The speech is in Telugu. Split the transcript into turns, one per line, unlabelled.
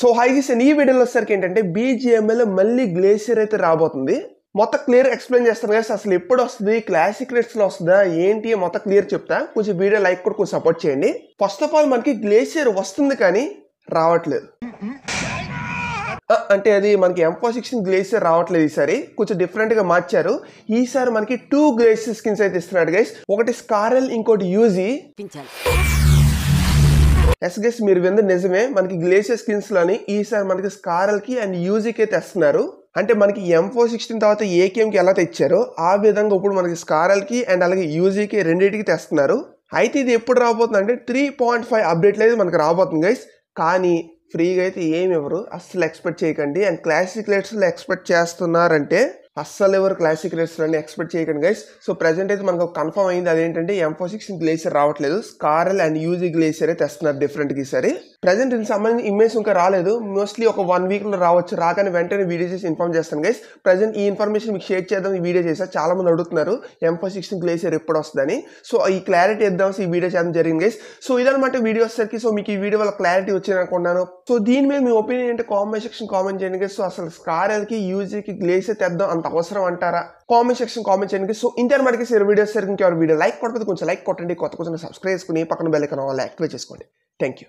సో హై గీస్ ఈ వీడియోలో వచ్చేసరికి ఏంటంటే బీజిఎంఎల్ మళ్ళీ గ్లేసియర్ అయితే రాబోతుంది మొత్తం క్లియర్ ఎక్స్ప్లెయిన్ చేస్తాను కదా అసలు ఎప్పుడు వస్తుంది క్లాసిక్ రేట్స్లో వస్తుందా ఏంటి మొత్తం క్లియర్ చెప్తా కొంచెం వీడియో లైక్ కూడా కొంచెం సపోర్ట్ చేయండి ఫస్ట్ ఆఫ్ ఆల్ మనకి గ్లేసియర్ వస్తుంది కానీ రావట్లేదు అంటే అది మనకి ఎంపో సిక్స్టీన్ గ్లేసియర్ రావట్లేదు ఈసారి కొంచెం డిఫరెంట్గా మార్చారు ఈసారి మనకి టూ గ్లేసియర్ స్కిన్స్ అయితే ఇస్తున్నాడు గైస్ ఒకటి స్కారల్ ఇంకోటి యూజీ ఎస్ గెస్ మీరు వింది నిజమే మనకి గ్లేషియర్ స్కిన్స్ లోని ఈసారి మనకి స్కారల్ కి అండ్ అయితే తెస్తున్నారు అంటే మనకి ఎం ఫోర్ సిక్స్టీన్ తర్వాత కి ఎలా తెచ్చారో ఆ విధంగా ఇప్పుడు మనకి కి అండ్ అలాగే యూజీకి రెండింటికి తెస్తున్నారు అయితే ఇది ఎప్పుడు రాబోతుంది అంటే త్రీ పాయింట్ ఫైవ్ అప్డేట్లు అయితే మనకి రాబోతుంది గైస్ కానీ ఫ్రీగా అయితే ఏమి ఇవ్వరు అస్సలు ఎక్స్పెక్ట్ చేయకండి అండ్ క్లాసిక్ లైట్స్లో ఎక్స్పెక్ట్ చేస్తున్నారంటే అస్సలు ఎవరు క్లాసిక్ రేసర్ అని ఎక్స్పెక్ట్ చేయకండి గైస్ సో ప్రెజెంట్ అయితే మనకు కన్ఫర్మ్ అయింది అదేంటంటే ఎంఫో సిక్స్ గ్లేసియర్ రావట్లేదు స్కారల్ అండ్ యూజీ గ్లేసియర్ అయితే తెస్తున్నారు గా ఈసారి ప్రెజెంట్ దీనికి సంబంధించిన ఇమేజ్ ఇంకా రాలేదు మోస్ట్లీ ఒక వన్ వీక్లో రావచ్చు రాగానే వెంటనే వీడియో చేసి ఇన్ఫార్మ్ చేస్తాను గైస్ ప్రజెంట్ ఈ ఇన్ఫర్మేషన్ మీకు షేర్ చేద్దాం ఈ వీడియో చేసా చాలా మంది అడుగుతున్నారు ఎంఫో సిక్స్ గ్లేసియర్ ఎప్పుడు వస్తుందని సో ఈ క్లారిటీ ఇద్దాం ఈ వీడియో చేయడం జరిగింది గైస్ సో ఇదనమాట వీడియో వచ్చేసరికి సో మీకు ఈ వీడియో వల్ల క్లారిటీ వచ్చింది అనుకున్నాను సో దీని మీద మీ ఒపీనియన్ అంటే కామెంట్ సెక్షన్ కామెంట్ చేయండి సో అసలు స్కారెల్కి యూజీకి గ్లేసే తెద్దాం అంత అవసరం అంటారా కామెంట్ సెక్షన్ కామెంట్ చేయండి సో ఇంటర్ మనకి సరే వీడియోస్ సరికి వీడియో లైక్ కొట్టదు కొంచెం లైక్ కొట్టండి కొత్త కొంచెం సబ్స్క్రైబ్ చేసుకుని పక్కన బెల్ ఎక్కడ వాళ్ళు యాక్టివేట్ చేసుకోండి థ్యాంక్ యూ